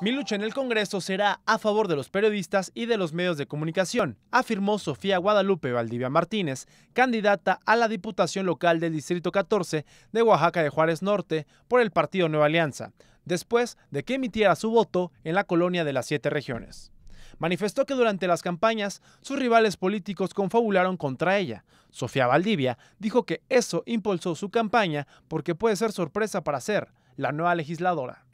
Mi lucha en el Congreso será a favor de los periodistas y de los medios de comunicación, afirmó Sofía Guadalupe Valdivia Martínez, candidata a la Diputación Local del Distrito 14 de Oaxaca de Juárez Norte por el Partido Nueva Alianza, después de que emitiera su voto en la colonia de las siete regiones. Manifestó que durante las campañas sus rivales políticos confabularon contra ella. Sofía Valdivia dijo que eso impulsó su campaña porque puede ser sorpresa para ser la nueva legisladora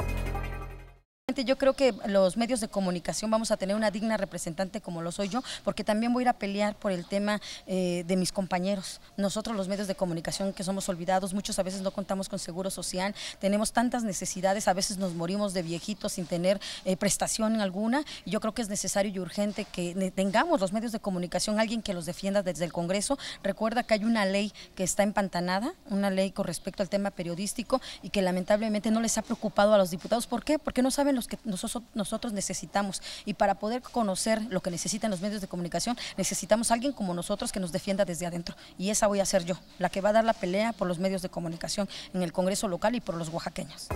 yo creo que los medios de comunicación vamos a tener una digna representante como lo soy yo, porque también voy a ir a pelear por el tema eh, de mis compañeros. Nosotros los medios de comunicación que somos olvidados, muchos a veces no contamos con seguro social, tenemos tantas necesidades, a veces nos morimos de viejitos sin tener eh, prestación alguna. yo creo que es necesario y urgente que tengamos los medios de comunicación, alguien que los defienda desde el Congreso. Recuerda que hay una ley que está empantanada, una ley con respecto al tema periodístico y que lamentablemente no les ha preocupado a los diputados. ¿Por qué? Porque no saben los que nosotros necesitamos. Y para poder conocer lo que necesitan los medios de comunicación, necesitamos alguien como nosotros que nos defienda desde adentro. Y esa voy a ser yo, la que va a dar la pelea por los medios de comunicación en el Congreso local y por los oaxaqueños.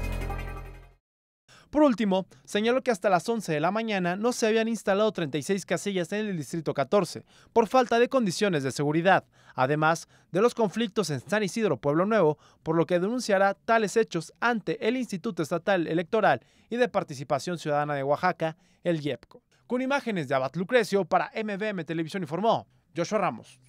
Por último, señaló que hasta las 11 de la mañana no se habían instalado 36 casillas en el Distrito 14 por falta de condiciones de seguridad, además de los conflictos en San Isidro Pueblo Nuevo, por lo que denunciará tales hechos ante el Instituto Estatal Electoral y de Participación Ciudadana de Oaxaca, el IEPCO. Con imágenes de Abad Lucrecio para MVM Televisión informó Joshua Ramos.